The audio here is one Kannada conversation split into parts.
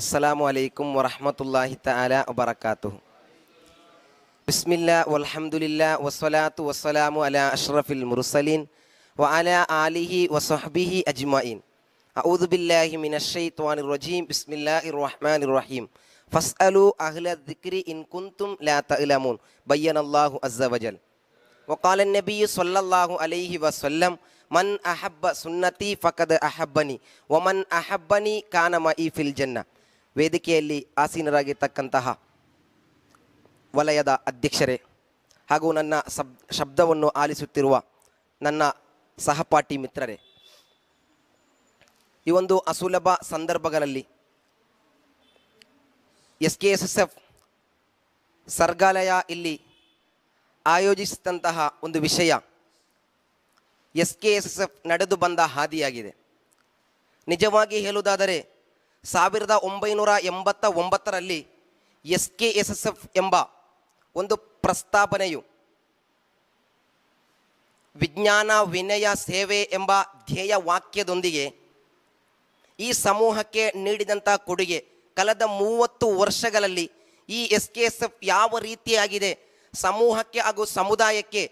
അസ്സലാമു അലൈക്കും വറഹമത്തല്ലാഹി തആല വബറകാതുഹു ബിസ്മില്ല വൽഹംദുലില്ല വസ്സലാത്തു വസ്സലാമു അലാ അഷ്റഫിൽ മുർസലീൻ വഅല ആലിഹി വസഹ്ബിഹി അജ്മഈൻ അഊദു ബില്ലാഹി മിനശ് ശൈത്വാനിർ റജീം ബിസ്മില്ലാഹിർ റഹ്മാനിർ റഹീം ഫസ്അലു അഹ്ല ദിക്രി ഇൻ കുൻതും ലാ തഅലമൂൻ ബയ്യനല്ലാഹു അസ്സ വജൽ وقال النبي صلى الله عليه وسلم من أحب سنتي فقد أحبني ومن أحبني كان معي في الجنة ವೇದಿಕೆಯಲ್ಲಿ ಆಸೀನರಾಗಿರ್ತಕ್ಕಂತಹ ವಲಯದ ಅಧ್ಯಕ್ಷರೇ ಹಾಗೂ ನನ್ನ ಸಬ್ ಶಬ್ದವನ್ನು ಆಲಿಸುತ್ತಿರುವ ನನ್ನ ಸಹಪಾಠಿ ಮಿತ್ರರೇ ಈ ಒಂದು ಅಸುಲಭ ಸಂದರ್ಭಗಳಲ್ಲಿ S K S S F ಸರ್ಗಾಲಯ ಇಲ್ಲಿ ಆಯೋಜಿಸಿದಂತಹ ಒಂದು ವಿಷಯ S K S S F ನಡೆದು ಬಂದ ಹಾದಿಯಾಗಿದೆ ನಿಜವಾಗಿ ಹೇಳುವುದಾದರೆ ಸಾವಿರದ ಒಂಬೈನೂರ ಎಂಬತ್ತ ಒಂಬತ್ತರಲ್ಲಿ S K S S F ಎಂಬ ಒಂದು ಪ್ರಸ್ತಾಪನೆಯು ವಿಜ್ಞಾನ ವಿನಯ ಸೇವೆ ಎಂಬ ಧ್ಯೇಯ ವಾಕ್ಯದೊಂದಿಗೆ ಈ ಸಮೂಹಕ್ಕೆ ನೀಡಿದಂಥ ಕೊಡುಗೆ ಕಳೆದ ಮೂವತ್ತು ವರ್ಷಗಳಲ್ಲಿ ಈ ಎಸ್ ಕೆ ಎಸ್ ಎಫ್ ಯಾವ ರೀತಿಯಾಗಿದೆ ಸಮೂಹಕ್ಕೆ ಹಾಗೂ ಸಮುದಾಯಕ್ಕೆ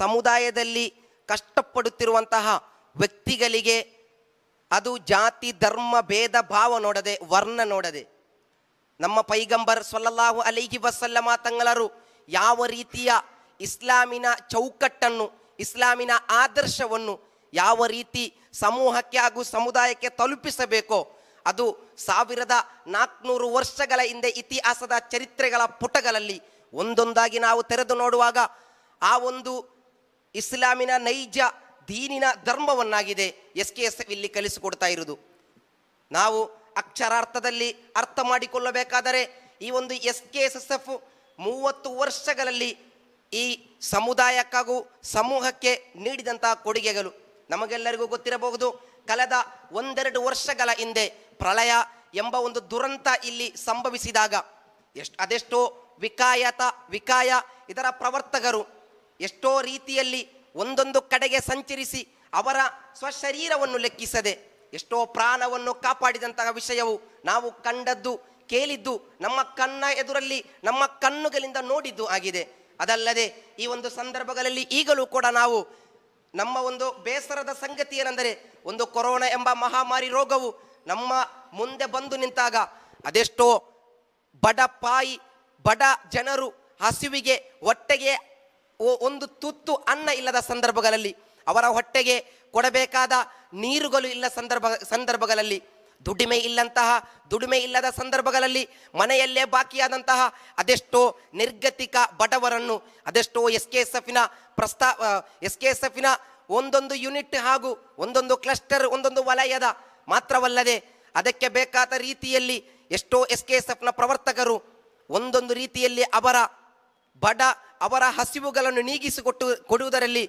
ಸಮುದಾಯದಲ್ಲಿ ಕಷ್ಟಪಡುತ್ತಿರುವಂತಹ ವ್ಯಕ್ತಿಗಳಿಗೆ ಅದು ಜಾತಿ ಧರ್ಮ ಭೇದ ಭಾವ ನೋಡದೆ ವರ್ಣ ನೋಡದೆ ನಮ್ಮ ಪೈಗಂಬರ್ ಸೊಲ್ಲಾಹು ಅಲೈಹಿ ವಸಲ್ಲಮ ತಂಗಳರು ಯಾವ ರೀತಿಯ ಇಸ್ಲಾಮಿನ ಚೌಕಟ್ಟನ್ನು ಇಸ್ಲಾಮಿನ ಆದರ್ಶವನ್ನು ಯಾವ ರೀತಿ ಸಮೂಹಕ್ಕೆ ಹಾಗೂ ಸಮುದಾಯಕ್ಕೆ ತಲುಪಿಸಬೇಕೋ ಅದು ಸಾವಿರದ ನಾಲ್ಕುನೂರು ವರ್ಷಗಳ ಹಿಂದೆ ಇತಿಹಾಸದ ಚರಿತ್ರೆಗಳ ಪುಟಗಳಲ್ಲಿ ಒಂದೊಂದಾಗಿ ನಾವು ತೆರೆದು ನೋಡುವಾಗ ಆ ಒಂದು ಇಸ್ಲಾಮಿನ ನೈಜ ದೀನಿನ ಧರ್ಮವನ್ನಾಗಿದೆ ಎಸ್ ಕೆ ಎಸ್ ಎಫ್ ಇಲ್ಲಿ ಕಲಿಸಿಕೊಡ್ತಾ ಇರುವುದು ನಾವು ಅಕ್ಷರಾರ್ಥದಲ್ಲಿ ಅರ್ಥ ಮಾಡಿಕೊಳ್ಳಬೇಕಾದರೆ ಈ ಒಂದು S K S S F ಮೂವತ್ತು ವರ್ಷಗಳಲ್ಲಿ ಈ ಸಮುದಾಯಕ್ಕಾಗೂ ಸಮೂಹಕ್ಕೆ ನೀಡಿದಂತಹ ಕೊಡುಗೆಗಳು ನಮಗೆಲ್ಲರಿಗೂ ಗೊತ್ತಿರಬಹುದು ಕಳೆದ ಒಂದೆರಡು ವರ್ಷಗಳ ಹಿಂದೆ ಪ್ರಳಯ ಎಂಬ ಒಂದು ದುರಂತ ಇಲ್ಲಿ ಸಂಭವಿಸಿದಾಗ ಎಷ್ಟು ಅದೆಷ್ಟೋ ವಿಕಾಯತ ವಿಕಾಯ ಇದರ ಪ್ರವರ್ತಕರು ಎಷ್ಟೋ ರೀತಿಯಲ್ಲಿ ಒಂದೊಂದು ಕಡೆಗೆ ಸಂಚರಿಸಿ ಅವರ ಸ್ವಶರೀರವನ್ನು ಲೆಕ್ಕಿಸದೆ ಎಷ್ಟೋ ಪ್ರಾಣವನ್ನು ಕಾಪಾಡಿದಂತಹ ವಿಷಯವು ನಾವು ಕಂಡದ್ದು ಕೇಳಿದ್ದು ನಮ್ಮ ಕಣ್ಣ ಎದುರಲ್ಲಿ ನಮ್ಮ ಕಣ್ಣುಗಳಿಂದ ನೋಡಿದ್ದು ಆಗಿದೆ ಅದಲ್ಲದೆ ಈ ಒಂದು ಸಂದರ್ಭಗಳಲ್ಲಿ ಈಗಲೂ ಕೂಡ ನಾವು ನಮ್ಮ ಒಂದು ಬೇಸರದ ಸಂಗತಿ ಏನೆಂದರೆ ಒಂದು ಕೊರೋನಾ ಎಂಬ ಮಹಾಮಾರಿ ರೋಗವು ನಮ್ಮ ಮುಂದೆ ಬಂದು ನಿಂತಾಗ ಅದೆಷ್ಟೋ ಬಡ ಪಾಯಿ ಬಡ ಜನರು ಹಸಿವಿಗೆ ಹೊಟ್ಟೆಗೆ ಒಂದು ತುತ್ತು ಅನ್ನ ಇಲ್ಲದ ಸಂದರ್ಭಗಳಲ್ಲಿ ಅವರ ಹೊಟ್ಟೆಗೆ ಕೊಡಬೇಕಾದ ನೀರುಗಳು ಇಲ್ಲ ಸಂದರ್ಭ ಸಂದರ್ಭಗಳಲ್ಲಿ ದುಡಿಮೆ ಇಲ್ಲಂತಹ ದುಡಿಮೆ ಇಲ್ಲದ ಸಂದರ್ಭಗಳಲ್ಲಿ ಮನೆಯಲ್ಲೇ ಬಾಕಿಯಾದಂತಹ ಅದೆಷ್ಟೋ ನಿರ್ಗತಿಕ ಬಡವರನ್ನು ಅದೆಷ್ಟೋ ಎಸ್ ಕೆ ಎಸ್ ಎಫ್ನ ಪ್ರಸ್ತಾ ಎಸ್ ಕೆ ಎಸ್ ಎಫ್ನ ಒಂದೊಂದು ಯೂನಿಟ್ ಹಾಗೂ ಒಂದೊಂದು ಕ್ಲಸ್ಟರ್ ಒಂದೊಂದು ವಲಯದ ಮಾತ್ರವಲ್ಲದೆ ಅದಕ್ಕೆ ಬೇಕಾದ ರೀತಿಯಲ್ಲಿ ಎಷ್ಟೋ ಎಸ್ ಕೆ ಎಸ್ ಎಫ್ನ ಪ್ರವರ್ತಕರು ಒಂದೊಂದು ರೀತಿಯಲ್ಲಿ ಅವರ ಬಡ ಅವರ ಹಸಿವುಗಳನ್ನು ನೀಗಿಸಿಕೊಟ್ಟು ಕೊಡುವುದರಲ್ಲಿ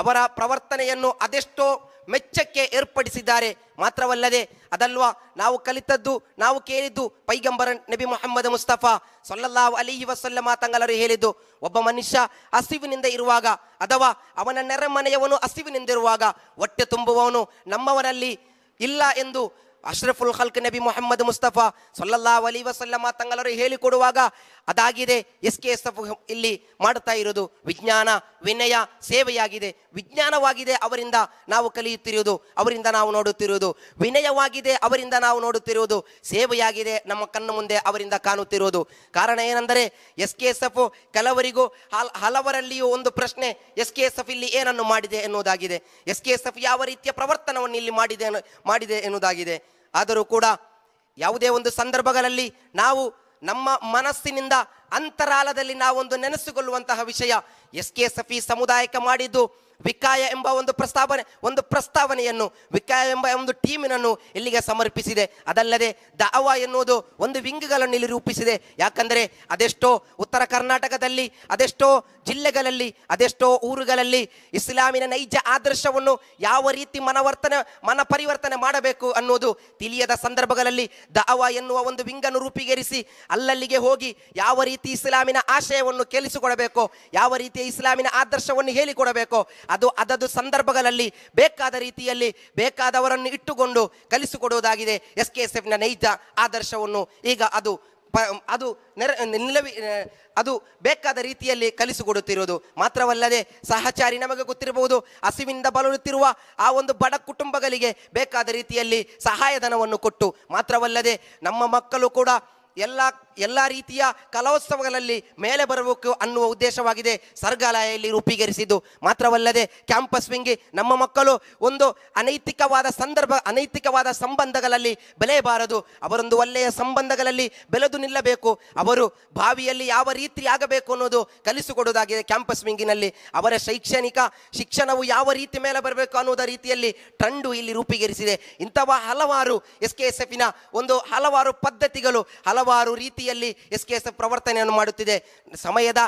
ಅವರ ಪ್ರವರ್ತನೆಯನ್ನು ಅದೆಷ್ಟೋ ಮೆಚ್ಚಕ್ಕೆ ಏರ್ಪಡಿಸಿದ್ದಾರೆ ಮಾತ್ರವಲ್ಲದೆ ಅದಲ್ವಾ ನಾವು ಕಲಿತದ್ದು ನಾವು ಕೇಳಿದ್ದು ಪೈಗಂಬರನ್ ನಬಿ ಮೊಹಮ್ಮದ್ ಮುಸ್ತಫಾ ಸೊಲ್ಲಲ್ಲಾಹು ಅಲಿ ವಸಲ್ಲಮ ತಂಗಲರು ಹೇಳಿದ್ದು ಒಬ್ಬ ಮನುಷ್ಯ ಹಸಿವಿನಿಂದ ಇರುವಾಗ ಅಥವಾ ಅವನ ನೆರೆಮನೆಯವನು ಹಸಿವಿನಿಂದಿರುವಾಗ ಹೊಟ್ಟೆ ತುಂಬುವವನು ನಮ್ಮವನಲ್ಲಿ ಇಲ್ಲ ಎಂದು ಅಶ್ರಫುಲ್ ಹಲ್ಕ್ ನಬಿ ಮೊಹಮ್ಮದ್ ಮುಸ್ತಫಾ ಸೊಲ್ಲಲ್ಲಾ ಅಲಿ ವಸಲ್ಲಮ ತಂಗಲರು ಹೇಳಿಕೊಡುವಾಗ ಅದಾಗಿದೆ S K S F F ಮಾಡುತ್ತಾ ಇರುವುದು ವಿಜ್ಞಾನ ವಿನಯ ಸೇವೆಯಾಗಿದೆ ವಿಜ್ಞಾನವಾಗಿದೆ ಅವರಿಂದ ನಾವು ಕಲಿಯುತ್ತಿರುವುದು ಅವರಿಂದ ನಾವು ನೋಡುತ್ತಿರುವುದು ವಿನಯವಾಗಿದೆ ಅವರಿಂದ ನಾವು ನೋಡುತ್ತಿರುವುದು ಸೇವೆಯಾಗಿದೆ ನಮ್ಮ ಕಣ್ಣು ಮುಂದೆ ಅವರಿಂದ ಕಾಣುತ್ತಿರುವುದು ಕಾರಣ ಏನೆಂದರೆ ಎಸ್ ಕೆ ಎಸ್ ಎಫ್ ಕೆಲವರಿಗೂ ಹಲವರಲ್ಲಿಯೂ ಒಂದು ಪ್ರಶ್ನೆ S K S F F ಏನನ್ನು ಮಾಡಿದೆ ಎನ್ನುವುದಾಗಿದೆ S K S S F ರೀತಿಯ ಪ್ರವರ್ತನವನ್ನು ಇಲ್ಲಿ ಮಾಡಿದೆ ಮಾಡಿದೆ ಎನ್ನುವುದಾಗಿದೆ ಆದರೂ ಕೂಡ ಯಾವುದೇ ಒಂದು ಸಂದರ್ಭಗಳಲ್ಲಿ ನಾವು ನಮ್ಮ ಮನಸ್ಸಿನಿಂದ ಅಂತರಾಲದಲ್ಲಿ ನಾವೊಂದು ನೆನೆಸಿಕೊಳ್ಳುವಂತಹ ವಿಷಯ ಎಸ್ ಕೆ ಸಫಿ ಸಮುದಾಯಕ್ಕೆ ಮಾಡಿದ್ದು ವಿಕಾಯ ಎಂಬ ಒಂದು ಪ್ರಸ್ತಾವನೆ ಒಂದು ಪ್ರಸ್ತಾವನೆಯನ್ನು ವಿಕಾಯ ಎಂಬ ಒಂದು ಟೀಮಿನನ್ನು ಇಲ್ಲಿಗೆ ಸಮರ್ಪಿಸಿದೆ ಅದಲ್ಲದೆ ದಾವಾ ಎನ್ನುವುದು ಒಂದು ವಿಂಗ್ಗಳನ್ನು ಇಲ್ಲಿ ರೂಪಿಸಿದೆ ಯಾಕಂದರೆ ಅದೆಷ್ಟೋ ಉತ್ತರ ಕರ್ನಾಟಕದಲ್ಲಿ ಅದೆಷ್ಟೋ ಜಿಲ್ಲೆಗಳಲ್ಲಿ ಅದೆಷ್ಟೋ ಊರುಗಳಲ್ಲಿ ಇಸ್ಲಾಮಿನ ನೈಜ ಆದರ್ಶವನ್ನು ಯಾವ ರೀತಿ ಮನವರ್ತನೆ ಮನ ಪರಿವರ್ತನೆ ಮಾಡಬೇಕು ಅನ್ನೋದು ತಿಳಿಯದ ಸಂದರ್ಭಗಳಲ್ಲಿ ಅವಾ ಎನ್ನುವ ಒಂದು ವಿಂಗನ್ನು ರೂಪೀಕರಿಸಿ ಅಲ್ಲಲ್ಲಿಗೆ ಹೋಗಿ ಯಾವ ರೀತಿ ಇಸ್ಲಾಮಿನ ಆಶಯವನ್ನು ಕೇಳಿಸಿಕೊಡಬೇಕು ಯಾವ ರೀತಿಯ ಇಸ್ಲಾಮಿನ ಆದರ್ಶವನ್ನು ಹೇಳಿಕೊಡಬೇಕು ಅದು ಅದದು ಸಂದರ್ಭಗಳಲ್ಲಿ ಬೇಕಾದ ರೀತಿಯಲ್ಲಿ ಬೇಕಾದವರನ್ನು ಇಟ್ಟುಕೊಂಡು ಕಲಿಸಿಕೊಡುವುದಾಗಿದೆ ಎಸ್ ಕೆ ಎಸ್ ಎಫ್ನ ನೈಜ ಆದರ್ಶವನ್ನು ಈಗ ಅದು ಪ ಅದು ನೆರ ನಿಲವಿ ಅದು ಬೇಕಾದ ರೀತಿಯಲ್ಲಿ ಕಲಿಸಿಕೊಡುತ್ತಿರುವುದು ಮಾತ್ರವಲ್ಲದೆ ಸಹಚಾರಿ ನಮಗೆ ಗೊತ್ತಿರಬಹುದು ಹಸಿವಿಂದ ಬಳಲುತ್ತಿರುವ ಆ ಒಂದು ಬಡ ಕುಟುಂಬಗಳಿಗೆ ಬೇಕಾದ ರೀತಿಯಲ್ಲಿ ಸಹಾಯಧನವನ್ನು ಕೊಟ್ಟು ಮಾತ್ರವಲ್ಲದೆ ನಮ್ಮ ಮಕ್ಕಳು ಕೂಡ ಎಲ್ಲ ಎಲ್ಲ ರೀತಿಯ ಕಲೋತ್ಸವಗಳಲ್ಲಿ ಮೇಲೆ ಬರಬೇಕು ಅನ್ನುವ ಉದ್ದೇಶವಾಗಿದೆ ಇಲ್ಲಿ ರೂಪೀಕರಿಸಿದ್ದು ಮಾತ್ರವಲ್ಲದೆ ಕ್ಯಾಂಪಸ್ ವಿಂಗಿ ನಮ್ಮ ಮಕ್ಕಳು ಒಂದು ಅನೈತಿಕವಾದ ಸಂದರ್ಭ ಅನೈತಿಕವಾದ ಸಂಬಂಧಗಳಲ್ಲಿ ಬೆಲೆಯಬಾರದು ಅವರೊಂದು ಒಳ್ಳೆಯ ಸಂಬಂಧಗಳಲ್ಲಿ ಬೆಳೆದು ನಿಲ್ಲಬೇಕು ಅವರು ಬಾವಿಯಲ್ಲಿ ಯಾವ ರೀತಿ ಆಗಬೇಕು ಅನ್ನೋದು ಕಲಿಸಿಕೊಡುವುದಾಗಿದೆ ಕ್ಯಾಂಪಸ್ ವಿಂಗಿನಲ್ಲಿ ಅವರ ಶೈಕ್ಷಣಿಕ ಶಿಕ್ಷಣವು ಯಾವ ರೀತಿ ಮೇಲೆ ಬರಬೇಕು ಅನ್ನೋದ ರೀತಿಯಲ್ಲಿ ಟ್ರಂಡು ಇಲ್ಲಿ ರೂಪೀಕರಿಸಿದೆ ಇಂತಹ ಹಲವಾರು ಎಸ್ ಕೆ ಎಸ್ ಎಫಿನ ಒಂದು ಹಲವಾರು ಪದ್ಧತಿಗಳು ಹಲವಾರು ರೀತಿ ರೀತಿಯಲ್ಲಿ ಎಸ್ ಕೆ ಎಸ್ ಎಫ್ ಪ್ರವರ್ತನೆಯನ್ನು ಮಾಡುತ್ತಿದೆ ಸಮಯದ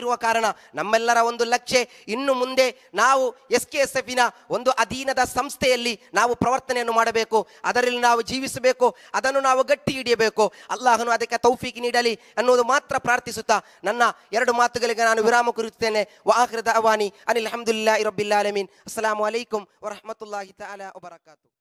ಇರುವ ಕಾರಣ ನಮ್ಮೆಲ್ಲರ ಒಂದು ಲಕ್ಷ್ಯ ಇನ್ನು ಮುಂದೆ ನಾವು ಎಸ್ ಕೆ ಎಸ್ ಎಫ್ನ ಒಂದು ಅಧೀನದ ಸಂಸ್ಥೆಯಲ್ಲಿ ನಾವು ಪ್ರವರ್ತನೆಯನ್ನು ಮಾಡಬೇಕು ಅದರಲ್ಲಿ ನಾವು ಜೀವಿಸಬೇಕು ಅದನ್ನು ನಾವು ಗಟ್ಟಿ ಹಿಡಿಯಬೇಕು ಅಲ್ಲಾಹನು ಅದಕ್ಕೆ ತೌಫೀಕ್ ನೀಡಲಿ ಅನ್ನುವುದು ಮಾತ್ರ ಪ್ರಾರ್ಥಿಸುತ್ತಾ ನನ್ನ ಎರಡು ಮಾತುಗಳಿಗೆ ನಾನು ವಿರಾಮ ಕುರಿತೇನೆ ವಾಹೃದ ಅವಾನಿ ಅನಿಲ್ ಅಹಮದುಲ್ಲಾ ಇರಬಿಲ್ಲಾ ಅಲಮೀನ್ ಅಸ್ಲಾಂ ಅಲೈಕುಂ ವರಹಮತುಲ್ಲಾಹಿ ತಾಲಾ ವಬರಕಾತು